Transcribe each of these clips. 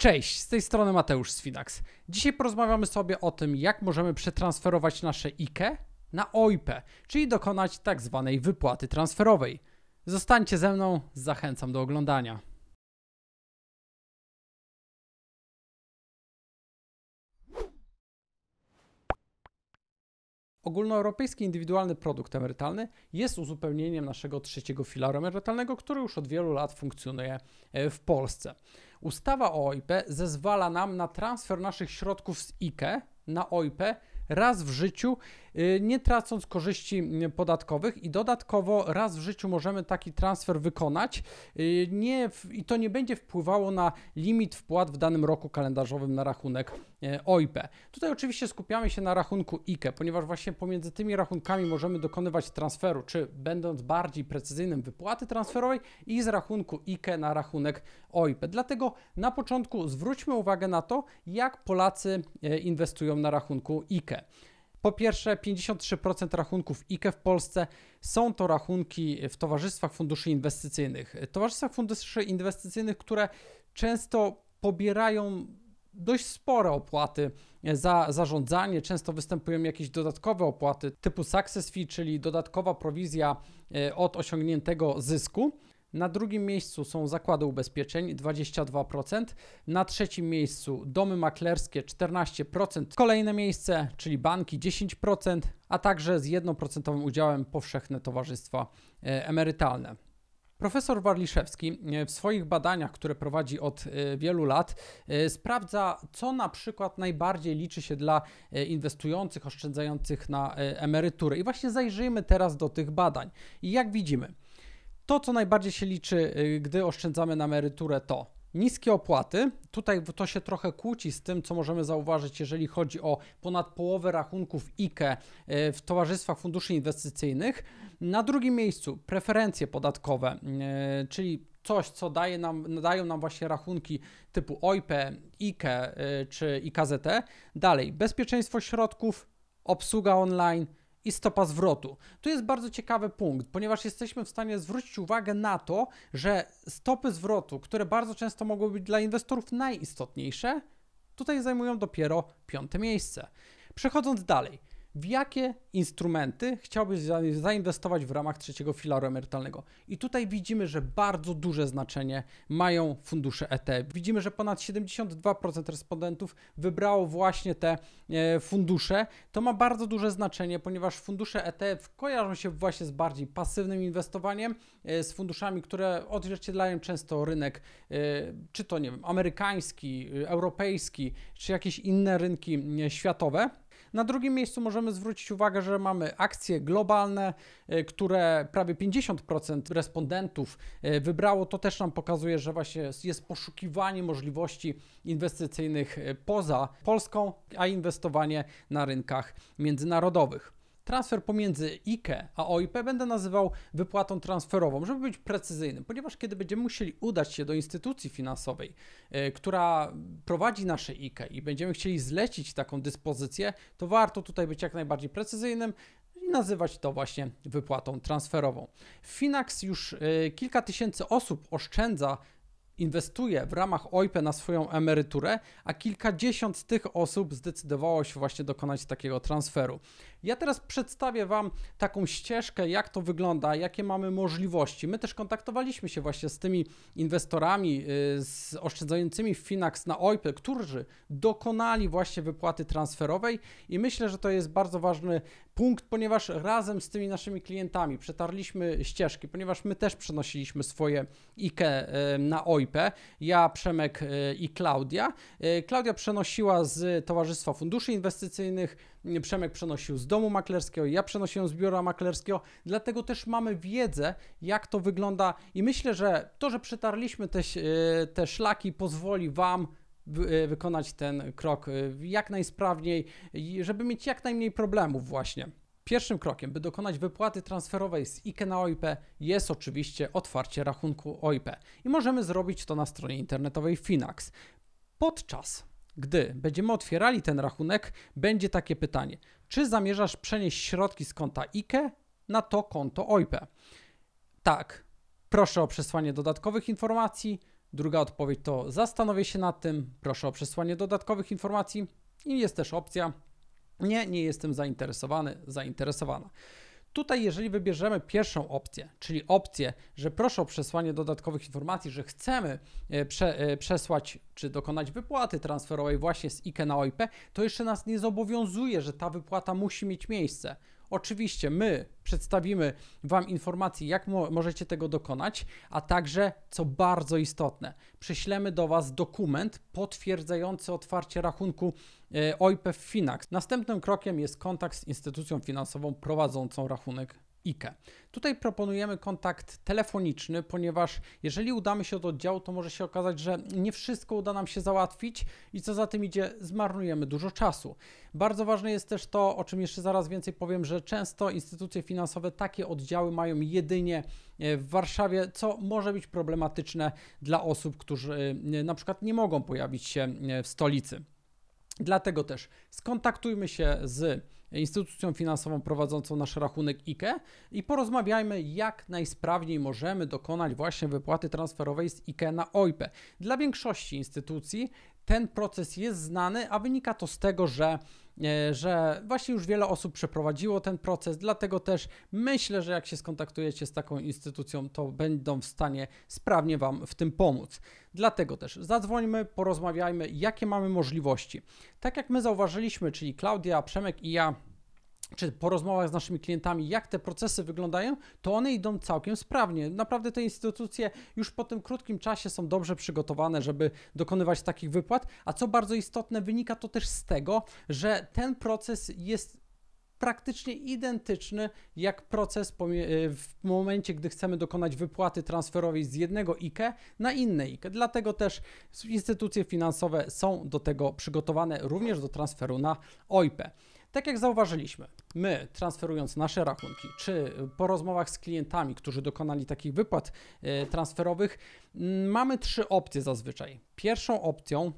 Cześć, z tej strony Mateusz Sfinaks. Dzisiaj porozmawiamy sobie o tym, jak możemy przetransferować nasze IKE na OIP, czyli dokonać tak zwanej wypłaty transferowej. Zostańcie ze mną, zachęcam do oglądania. Ogólnoeuropejski indywidualny produkt emerytalny jest uzupełnieniem naszego trzeciego filaru emerytalnego, który już od wielu lat funkcjonuje e, w Polsce. Ustawa o OIP zezwala nam na transfer naszych środków z IKE na OIP raz w życiu, y, nie tracąc korzyści y, podatkowych i dodatkowo raz w życiu możemy taki transfer wykonać y, nie w, i to nie będzie wpływało na limit wpłat w danym roku kalendarzowym na rachunek OIP. Tutaj oczywiście skupiamy się na rachunku IKE, ponieważ właśnie pomiędzy tymi rachunkami możemy dokonywać transferu, czy będąc bardziej precyzyjnym wypłaty transferowej i z rachunku IKE na rachunek OIP. Dlatego na początku zwróćmy uwagę na to, jak Polacy inwestują na rachunku IKE. Po pierwsze, 53% rachunków IKE w Polsce są to rachunki w towarzystwach funduszy inwestycyjnych. Towarzystwach funduszy inwestycyjnych, które często pobierają dość spore opłaty za zarządzanie. Często występują jakieś dodatkowe opłaty typu success fee, czyli dodatkowa prowizja e, od osiągniętego zysku. Na drugim miejscu są zakłady ubezpieczeń 22%, na trzecim miejscu domy maklerskie 14%, kolejne miejsce, czyli banki 10%, a także z 1% udziałem powszechne towarzystwa e, emerytalne. Profesor Warliszewski e, w swoich badaniach, które prowadzi od e, wielu lat, sprawdza, co na przykład najbardziej liczy się dla inwestujących, oszczędzających na emeryturę. I właśnie zajrzyjmy teraz do tych badań. I jak widzimy, to, co najbardziej się liczy, y, gdy oszczędzamy na emeryturę, to niskie opłaty. Tutaj to się trochę kłóci z tym, co możemy zauważyć, jeżeli chodzi o ponad połowę rachunków IKE y, w towarzystwach funduszy inwestycyjnych. Na drugim miejscu preferencje podatkowe, y, czyli coś, co daje nam, dają nam właśnie rachunki typu OIPE, IKE czy IKZT. Dalej, bezpieczeństwo środków, obsługa online, i stopa zwrotu. Tu jest bardzo ciekawy punkt, ponieważ jesteśmy w stanie zwrócić uwagę na to, że stopy zwrotu, które bardzo często mogą być dla inwestorów najistotniejsze, tutaj zajmują dopiero piąte miejsce. Przechodząc dalej, w jakie instrumenty chciałbyś zainwestować w ramach trzeciego filaru emerytalnego. I tutaj widzimy, że bardzo duże znaczenie mają fundusze ETF. Widzimy, że ponad 72% respondentów wybrało właśnie te e, fundusze. To ma bardzo duże znaczenie, ponieważ fundusze ETF kojarzą się właśnie z bardziej pasywnym inwestowaniem, e, z funduszami, które odzwierciedlają często rynek, e, czy to nie wiem, amerykański, europejski, czy jakieś inne rynki światowe. Na drugim miejscu możemy zwrócić uwagę, że mamy akcje globalne, e, które prawie 50% respondentów e, wybrało. To też nam pokazuje, że właśnie jest poszukiwanie możliwości inwestycyjnych e, poza Polską, a inwestowanie na rynkach międzynarodowych. Transfer pomiędzy IKE a OIP będę nazywał wypłatą transferową, żeby być precyzyjnym, ponieważ kiedy będziemy musieli udać się do instytucji finansowej, e, która prowadzi nasze IKE i będziemy chcieli zlecić taką dyspozycję, to warto tutaj być jak najbardziej precyzyjnym, i nazywać to właśnie wypłatą transferową. Finax już e, kilka tysięcy osób oszczędza inwestuje w ramach OIP na swoją emeryturę, a kilkadziesiąt tych osób zdecydowało się właśnie dokonać takiego transferu. Ja teraz przedstawię Wam taką ścieżkę, jak to wygląda, jakie mamy możliwości. My też kontaktowaliśmy się właśnie z tymi inwestorami, y, z oszczędzającymi w Finax na OIP, którzy dokonali właśnie wypłaty transferowej i myślę, że to jest bardzo ważny punkt, ponieważ razem z tymi naszymi klientami przetarliśmy ścieżki, ponieważ my też przenosiliśmy swoje IKE na OIP, ja, Przemek e, i Klaudia. E, Klaudia przenosiła z Towarzystwa Funduszy Inwestycyjnych, Przemek przenosił z domu maklerskiego, ja przenosiłem z biura maklerskiego, dlatego też mamy wiedzę, jak to wygląda i myślę, że to, że przetarliśmy te, e, te szlaki pozwoli Wam E, wykonać ten krok e, jak najsprawniej, żeby mieć jak najmniej problemów właśnie. Pierwszym krokiem, by dokonać wypłaty transferowej z IKE na OIP jest oczywiście otwarcie rachunku OIP i możemy zrobić to na stronie internetowej Finax. Podczas gdy będziemy otwierali ten rachunek, będzie takie pytanie: czy zamierzasz przenieść środki z konta IKE na to konto OIP? Tak. Proszę o przesłanie dodatkowych informacji, Druga odpowiedź to zastanowię się nad tym, proszę o przesłanie dodatkowych informacji i jest też opcja nie, nie jestem zainteresowany, zainteresowana. Tutaj, jeżeli wybierzemy pierwszą opcję, czyli opcję, że proszę o przesłanie dodatkowych informacji, że chcemy e, prze, e, przesłać czy dokonać wypłaty transferowej właśnie z IKE na OIP, to jeszcze nas nie zobowiązuje, że ta wypłata musi mieć miejsce. Oczywiście my przedstawimy Wam informacje, jak mo możecie tego dokonać, a także, co bardzo istotne, Prześlemy do Was dokument potwierdzający otwarcie rachunku e, OIP w Finax. Następnym krokiem jest kontakt z instytucją finansową prowadzącą rachunek IKE. Tutaj proponujemy kontakt telefoniczny, ponieważ jeżeli udamy się do oddziału, to może się okazać, że nie wszystko uda nam się załatwić i co za tym idzie, zmarnujemy dużo czasu. Bardzo ważne jest też to, o czym jeszcze zaraz więcej powiem, że często instytucje finansowe takie oddziały mają jedynie e, w Warszawie, co może być problematyczne dla osób, którzy e, na przykład nie mogą pojawić się e, w stolicy. Dlatego też skontaktujmy się z instytucją finansową prowadzącą nasz rachunek IKE i porozmawiajmy, jak najsprawniej możemy dokonać właśnie wypłaty transferowej z IKE na OIP. Dla większości instytucji ten proces jest znany, a wynika to z tego, że E, że właśnie już wiele osób przeprowadziło ten proces, dlatego też myślę, że jak się skontaktujecie z taką instytucją, to będą w stanie sprawnie Wam w tym pomóc. Dlatego też zadzwońmy, porozmawiajmy, jakie mamy możliwości. Tak jak my zauważyliśmy, czyli Klaudia, Przemek i ja czy po rozmowach z naszymi klientami, jak te procesy wyglądają, to one idą całkiem sprawnie. Naprawdę te instytucje już po tym krótkim czasie są dobrze przygotowane, żeby dokonywać takich wypłat. A co bardzo istotne, wynika to też z tego, że ten proces jest praktycznie identyczny jak proces e, w momencie, gdy chcemy dokonać wypłaty transferowej z jednego IKE na inne IKE. Dlatego też instytucje finansowe są do tego przygotowane również do transferu na OIP. Tak jak zauważyliśmy, my transferując nasze rachunki, czy po rozmowach z klientami, którzy dokonali takich wypłat e, transferowych, mm, mamy trzy opcje zazwyczaj. Pierwszą opcją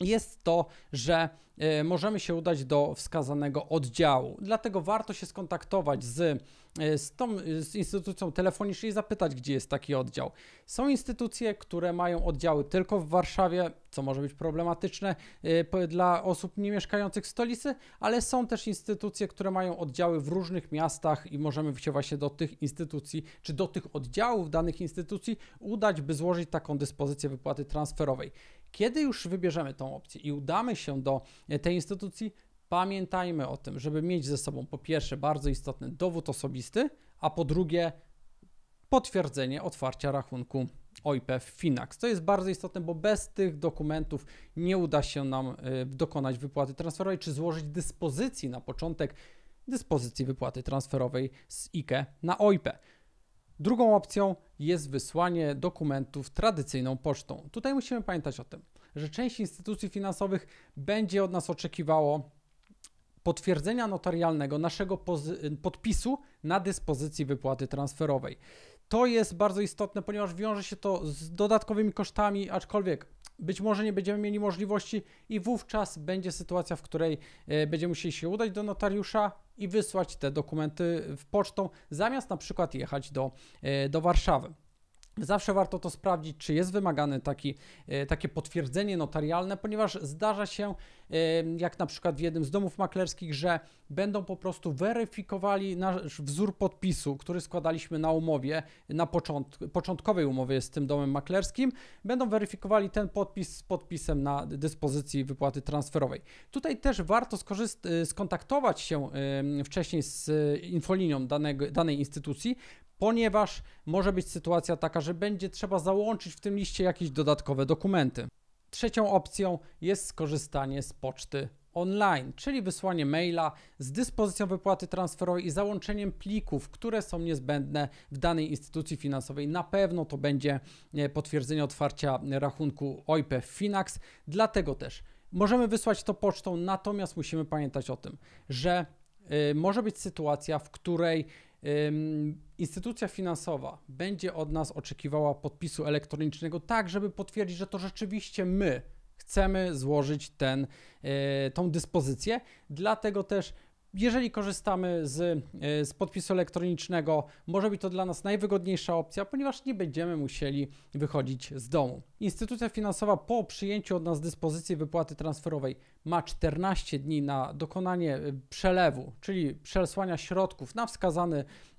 jest to, że e, możemy się udać do wskazanego oddziału. Dlatego warto się skontaktować z, e, z, tą, e, z instytucją telefoniczną i zapytać, gdzie jest taki oddział. Są instytucje, które mają oddziały tylko w Warszawie, co może być problematyczne dla osób nie mieszkających w stolicy, ale są też instytucje, które mają oddziały w różnych miastach i możemy się właśnie do tych instytucji czy do tych oddziałów danych instytucji udać, by złożyć taką dyspozycję wypłaty transferowej. Kiedy już wybierzemy tą opcję i udamy się do e, tej instytucji, pamiętajmy o tym, żeby mieć ze sobą po pierwsze bardzo istotny dowód osobisty, a po drugie potwierdzenie otwarcia rachunku OIP w Finax. To jest bardzo istotne, bo bez tych dokumentów nie uda się nam e, dokonać wypłaty transferowej czy złożyć dyspozycji na początek dyspozycji wypłaty transferowej z IKE na OIP. Drugą opcją jest wysłanie dokumentów tradycyjną pocztą. Tutaj musimy pamiętać o tym, że część instytucji finansowych będzie od nas oczekiwało potwierdzenia notarialnego naszego podpisu na dyspozycji wypłaty transferowej. To jest bardzo istotne, ponieważ wiąże się to z dodatkowymi kosztami, aczkolwiek być może nie będziemy mieli możliwości, i wówczas będzie sytuacja, w której e, będziemy musieli się udać do notariusza i wysłać te dokumenty w pocztą, zamiast na przykład jechać do, e, do Warszawy. Zawsze warto to sprawdzić, czy jest wymagane taki, e, takie potwierdzenie notarialne, ponieważ zdarza się, jak na przykład w jednym z domów maklerskich, że będą po prostu weryfikowali nasz wzór podpisu, który składaliśmy na umowie, na począt, początkowej umowie z tym domem maklerskim, będą weryfikowali ten podpis z podpisem na dyspozycji wypłaty transferowej. Tutaj też warto skontaktować się wcześniej z y, infolinią danego, danej instytucji, ponieważ może być sytuacja taka, że będzie trzeba załączyć w tym liście jakieś dodatkowe dokumenty. Trzecią opcją jest skorzystanie z poczty online, czyli wysłanie maila z dyspozycją wypłaty transferowej i załączeniem plików, które są niezbędne w danej instytucji finansowej. Na pewno to będzie e, potwierdzenie otwarcia rachunku OIP Finax, dlatego też możemy wysłać to pocztą, natomiast musimy pamiętać o tym, że e, może być sytuacja, w której instytucja finansowa będzie od nas oczekiwała podpisu elektronicznego, tak żeby potwierdzić, że to rzeczywiście my chcemy złożyć ten, e, tą dyspozycję. Dlatego też jeżeli korzystamy z, e, z, podpisu elektronicznego, może być to dla nas najwygodniejsza opcja, ponieważ nie będziemy musieli wychodzić z domu. Instytucja finansowa po przyjęciu od nas dyspozycji wypłaty transferowej ma 14 dni na dokonanie y, przelewu, czyli przesłania środków na,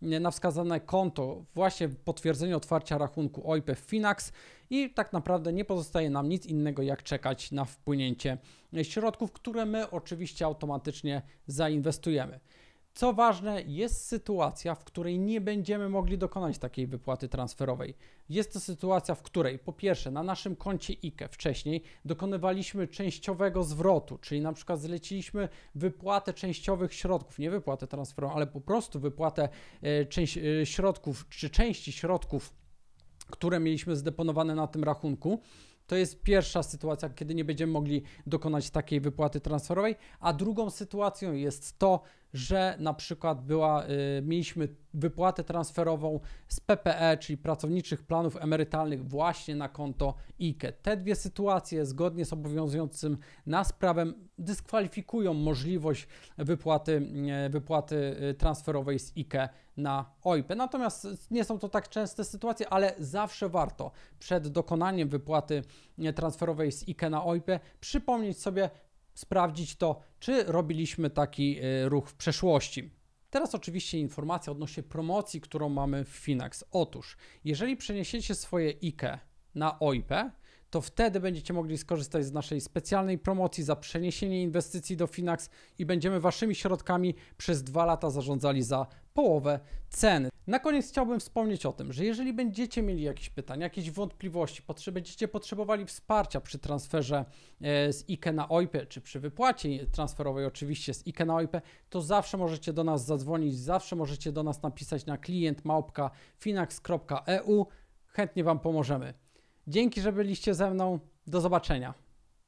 y, na wskazane konto, właśnie potwierdzenie otwarcia rachunku OIP w Finax i tak naprawdę nie pozostaje nam nic innego jak czekać na wpłynięcie środków, które my oczywiście automatycznie zainwestujemy. Co ważne, jest sytuacja, w której nie będziemy mogli dokonać takiej wypłaty transferowej. Jest to sytuacja, w której po pierwsze na naszym koncie IKE wcześniej dokonywaliśmy częściowego zwrotu, czyli na przykład zleciliśmy wypłatę częściowych środków, nie wypłatę transferową, ale po prostu wypłatę e, części, e, środków czy części środków, które mieliśmy zdeponowane na tym rachunku. To jest pierwsza sytuacja, kiedy nie będziemy mogli dokonać takiej wypłaty transferowej, a drugą sytuacją jest to, że na przykład była, y, mieliśmy wypłatę transferową z PPE, czyli pracowniczych planów emerytalnych właśnie na konto IKE. Te dwie sytuacje zgodnie z obowiązującym nas prawem dyskwalifikują możliwość wypłaty, y, wypłaty y, transferowej z IKE na OIP. E. Natomiast nie są to tak częste sytuacje, ale zawsze warto przed dokonaniem wypłaty transferowej z IKE na OIP e przypomnieć sobie, sprawdzić to, czy robiliśmy taki y, ruch w przeszłości. Teraz oczywiście informacja odnośnie promocji, którą mamy w Finax. Otóż, jeżeli przeniesiecie swoje IKE na OIP, to wtedy będziecie mogli skorzystać z naszej specjalnej promocji za przeniesienie inwestycji do Finax i będziemy waszymi środkami przez dwa lata zarządzali za połowę ceny. Na koniec chciałbym wspomnieć o tym, że jeżeli będziecie mieli jakieś pytania, jakieś wątpliwości, potrze będziecie potrzebowali wsparcia przy transferze e, z IKE na OIP, czy przy wypłacie transferowej oczywiście z IKE na OIP, to zawsze możecie do nas zadzwonić, zawsze możecie do nas napisać na klientmałpka.finax.eu. Chętnie Wam pomożemy. Dzięki, że byliście ze mną. Do zobaczenia.